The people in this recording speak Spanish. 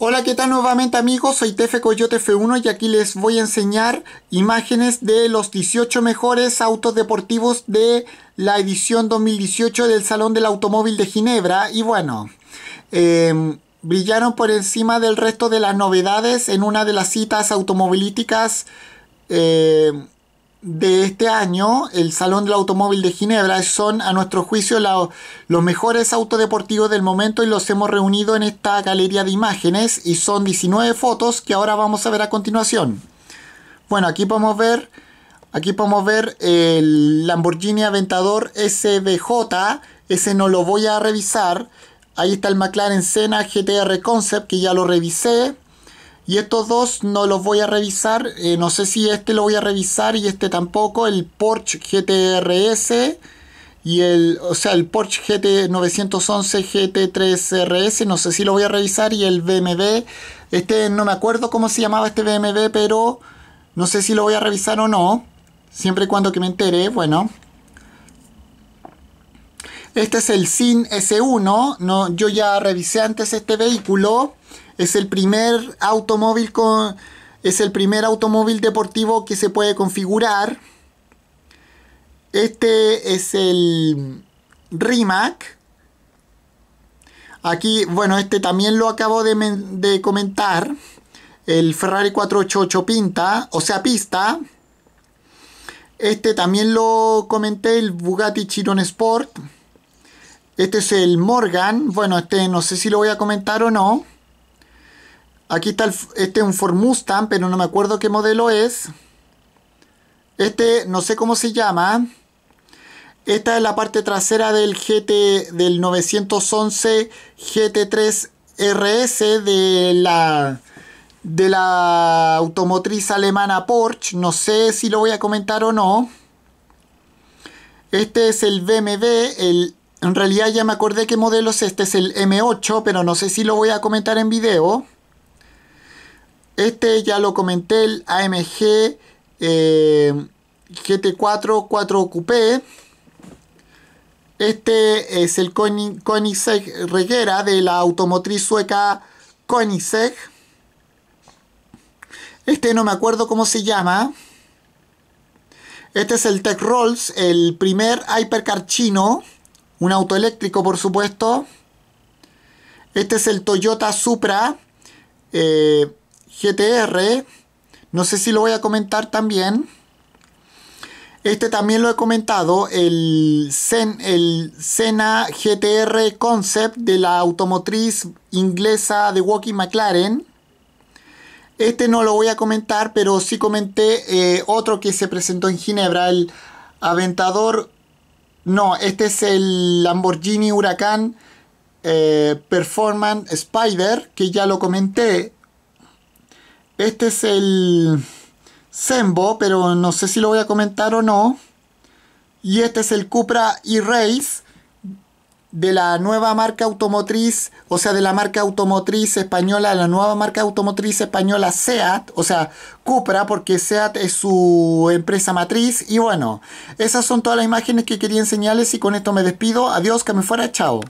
Hola, ¿qué tal nuevamente amigos? Soy Tefe Coyote F1 y aquí les voy a enseñar imágenes de los 18 mejores autos deportivos de la edición 2018 del Salón del Automóvil de Ginebra. Y bueno, em, brillaron por encima del resto de las novedades en una de las citas automovilísticas eh, de este año, el Salón del Automóvil de Ginebra, son a nuestro juicio los mejores autos deportivos del momento y los hemos reunido en esta galería de imágenes y son 19 fotos que ahora vamos a ver a continuación. Bueno, aquí podemos ver, aquí podemos ver el Lamborghini Aventador SBJ, ese no lo voy a revisar. Ahí está el McLaren Senna GTR Concept que ya lo revisé. Y estos dos no los voy a revisar. Eh, no sé si este lo voy a revisar y este tampoco. El Porsche GTRS y el, o sea, el Porsche GT 911 GT3 RS. No sé si lo voy a revisar. Y el BMW. Este no me acuerdo cómo se llamaba este BMW, pero no sé si lo voy a revisar o no. Siempre y cuando que me entere. Bueno, este es el SIN S1, no, yo ya revisé antes este vehículo, es el primer automóvil con, es el primer automóvil deportivo que se puede configurar. Este es el Rimac. Aquí, bueno, este también lo acabo de, de comentar. El Ferrari 488 Pinta, o sea, pista. Este también lo comenté, el Bugatti Chiron Sport. Este es el Morgan. Bueno, este no sé si lo voy a comentar o no. Aquí está, este es un Ford Mustang, pero no me acuerdo qué modelo es. Este no sé cómo se llama. Esta es la parte trasera del GT del 911 GT3 RS de la de la automotriz alemana Porsche, no sé si lo voy a comentar o no. Este es el BMW, el en realidad ya me acordé qué modelo es este, es el M8, pero no sé si lo voy a comentar en video. Este ya lo comenté, el AMG eh, GT4 4 Coupé. Este es el Koenigsegg Regera de la automotriz sueca Koenigsegg. Este no me acuerdo cómo se llama. Este es el Tech Rolls, el primer hypercar chino. Un auto eléctrico, por supuesto. Este es el Toyota Supra eh, GTR. No sé si lo voy a comentar también. Este también lo he comentado, el, el Sena GTR Concept de la automotriz inglesa de Walking McLaren. Este no lo voy a comentar, pero sí comenté eh, otro que se presentó en Ginebra, el Aventador no, este es el Lamborghini Huracán eh, Performance Spider, que ya lo comenté. Este es el Sembo, pero no sé si lo voy a comentar o no. Y este es el Cupra E-Race, de la nueva marca automotriz, o sea, de la marca automotriz española, la nueva marca automotriz española SEAT, o sea, Cupra, porque SEAT es su empresa matriz. Y bueno, esas son todas las imágenes que quería enseñarles y con esto me despido. Adiós, que me fuera, chao.